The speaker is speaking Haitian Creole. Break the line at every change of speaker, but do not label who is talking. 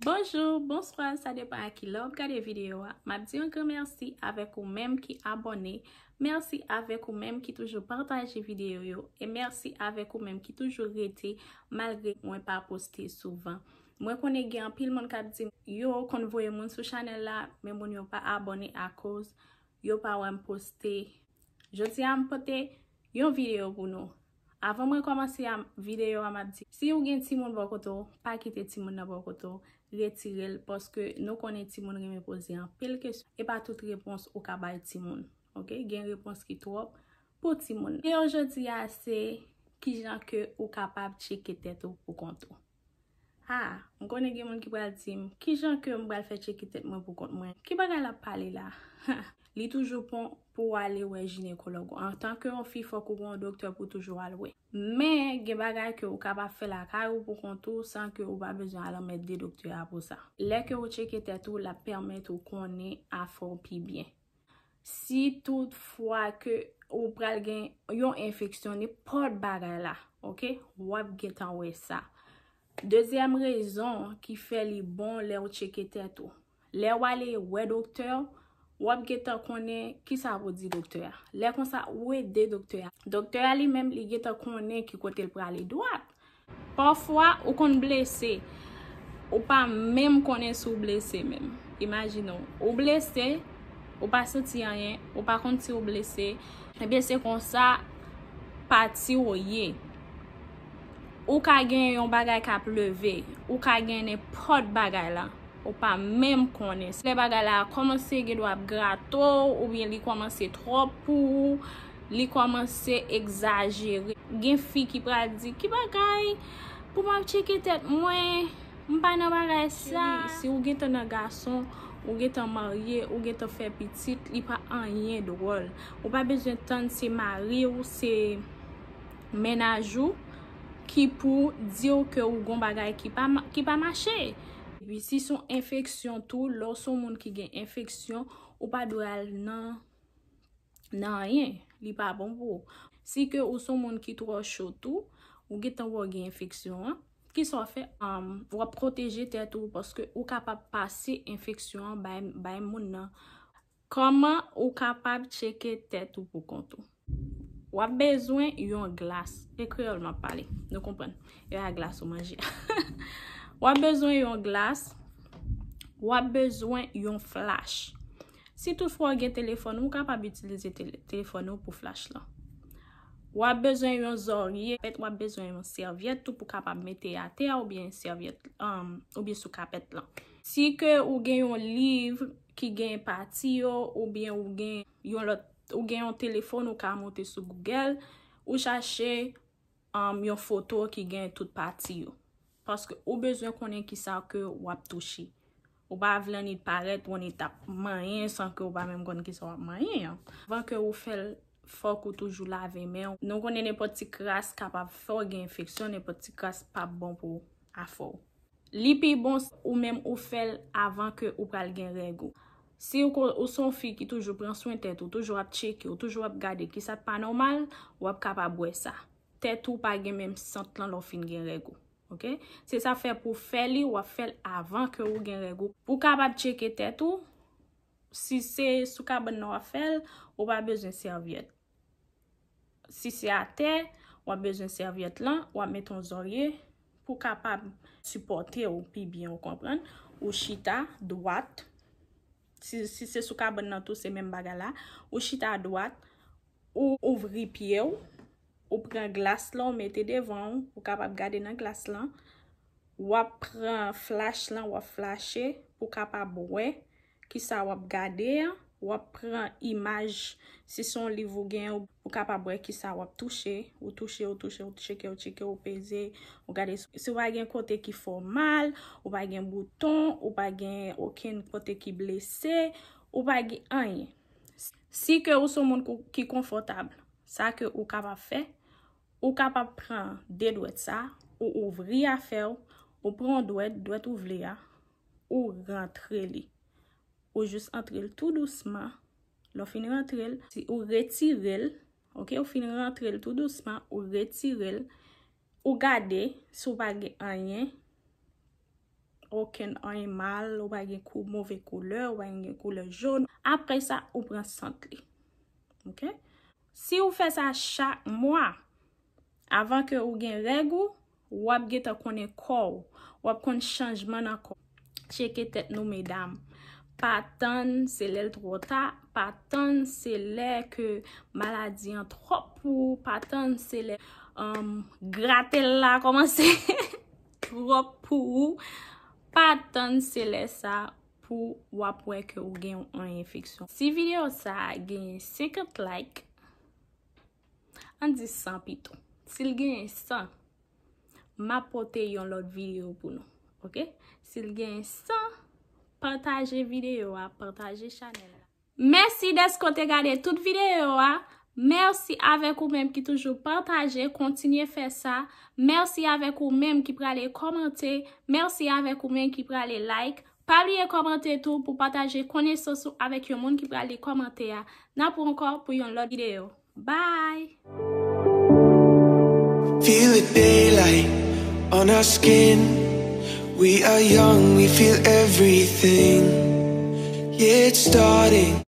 Bonjour, bonsoir, sa depan aki lor, gade videyo a. Mabdi yon kre mersi avek ou mem ki abone, mersi avek ou mem ki toujou partanje videyo yo, e mersi avek ou mem ki toujou rete, malre mwen pa poste souvan. Mwen konen gen pil moun kap di, yo konvoye moun sou chanel la, men moun yo pa abone a koz, yo pa wèm poste. Josi am pote, yon videyo gounou. Avan mwen komanse yon videyo a mabdi. Si yon gen timoun vokotou, pa kite timoun vokotou, retirel poske nou konen ti moun reme pose an pel kesyon. E pa tout repons ou kabay ti moun. Ok, gen repons ki tou ap pou ti moun. E anjoti ya se ki jan ke ou kapab cheke teto ou kontou. Ha, m konen gen moun ki pral tim. Ki jan ke m pral fe cheki tet mwen pou kont mwen? Ki pral la pale la? Li toujou pon pou ale we jinekologo. En tan ke mou fi fok ou gwen doktor pou toujou alwe. Men, gen pral la ke ou kapap fe la kar ou pou kont ou san ke ou ba bezon ala met de doktor ya pou sa. Le ke ou cheki tet ou la permette ou konen a fon pi bien. Si tout fwa ke ou pral gen yon infeksyon ni pot pral la, wap gen tan we sa. Dezyenm rezon ki fe li bon le ou cheke tet ou. Le ou ale we doktor, wap geta konen ki sa vodi doktor. Le konsa we de doktor. Doktor ali menm li geta konen ki kote l pra li do ap. Pafwa ou kon blese, ou pa menm konen sou blese eh menm. Imagino, ou blese, ou pa soti ayen, ou pa konti ou blese. Ebyen se konsa pati ou yey. Ou ka gen yon bagay ka pleve, ou ka gen yon pot bagay la, ou pa menm konen. Le bagay la a komanse, ge do ap grato, ou bien li komanse trop pou, li komanse exageri. Gen fi ki pra di, ki bagay, pouman cheke tet mwen, mpa nan bagay sa. Si ou gen tan nan gason, ou gen tan marye, ou gen tan fe pitit, li pa anyen do rol. Ou pa bezen tan se marye ou se menajou. ki pou diyo ke ou goun bagay ki pa mache. Si son infeksyon tou, lò son moun ki gen infeksyon, ou pa dwe al nan, nan yin, li pa bon vò. Si ke ou son moun ki tou wa chotou, ou getan wò gen infeksyon, ki sa fe vwa um, proteje tètou poske ou kapap pase infeksyon bay moun nan. Koman ou kapap cheke tètou pou kontou? Wap bezwen yon glas. Ekri olman pale. Nou kompren. Yon e yon glas ou manje. Wap bezwen yon glas. Wap bezwen yon flash. Si tout fwa gen telefon ou kapab itilize telefon ou pou flash lan. Wap bezwen yon zorye. Wap bezwen yon serviet ou pou kapab mete ate ou bien serviet um, ou bien sou kapet lan. Si ke ou gen yon liv ki gen pati yo ou bien ou gen yon lot. Ou gen yon telefon ou ka monte sou Google, ou chache um, yon foto ki gen tout pati yo. Paske ou bezwen konen ki sa wap touchi. Ou ba avlen ni paret, ou ni tap manyen, san ke ou ba menm konen ki sa wap manyen yo. Van ke ou fel fok ou toujou lave men, nou konen ne poti kras kapap fok gen infeksyon, ne poti kras pap bon pou a fok. Li pi bon ou menm ou fel avan ke ou pral gen rego. Si ou son fi ki toujou pren souen tèt ou toujou ap cheke ou toujou ap gade ki sa pa normal, ou ap kapab wè sa. Tèt ou pa gen mèm sant lan lò fin gen regou. Se sa fè pou fè li, ou ap fèl avan ke ou gen regou. Pou kapab cheke tèt ou, si se sou kapen nou ap fèl, ou pa bezèn servyet. Si se a tè, ou ap bezèn servyet lan, ou ap mèt an zorye pou kapab supporte ou pi byen ou komprende. Ou chita, dwat. Si se sou ka bon nan tou se men baga la. Ou chita a doat. Ou ouvri pie ou. Ou pren glas la ou mette devan ou. Ou kap ap gade nan glas la. Ou ap pren flash la ou ap flashe. Ou kap ap bwe. Ki sa ou ap gade ya. Ou ap pran imaj se son liv ou gen ou kapap bre ki sa ou ap touche. Ou touche, ou touche, ou touche, ki ou tche, ki ou peze. Ou gade se ou bagen kote ki fò mal, ou bagen bouton, ou bagen oken kote ki blese, ou bagen anye. Si ke ou son moun ki konfortabl, sa ke ou kapap fe, ou kapap pran de dwet sa, ou ouvri a fè ou pran dwet, dwet ouvri a, ou rentre li. Ou just entre l tout douceman. Lo finir entre l. Si ou retire l. Ou finir entre l tout douceman. Ou retire l. Ou gade. Si ou bagen anyen. Aken anyen mal. Ou bagen kou mouve koule. Ou bagen koule joun. Apre sa ou bran santri. Ok. Si ou fe sa chak mwa. Avan ke ou gen regou. Ou ap ge ta konen kou. Ou ap konen chanjman an kou. Cheke tet nou medam. Patan se lè l tro ta. Patan se lè ke maladi an tro pou. Patan se lè. An um, gratel la. Koman se? Tro pou. Patan se lè sa pou wapwe ke ou gen yon infeksyon. Si video sa gen secret like. An di san piton. Sil gen san. Ma pote yon lot video pou nou. Ok? Sil gen san. Pantaje videyo a, pantaje chanel. Mersi de sko te gade tout videyo a. Mersi avek ou mem ki toujou pantaje, kontinye fe sa. Mersi avek ou mem ki prale komante. Mersi avek ou mem ki prale like. Pabliye komante tou pou pantaje kone sosu avek yon moun ki prale komante a. Na pou ankor pou yon lot videyo. Bye! We are young, we feel everything. Yeah, it's starting.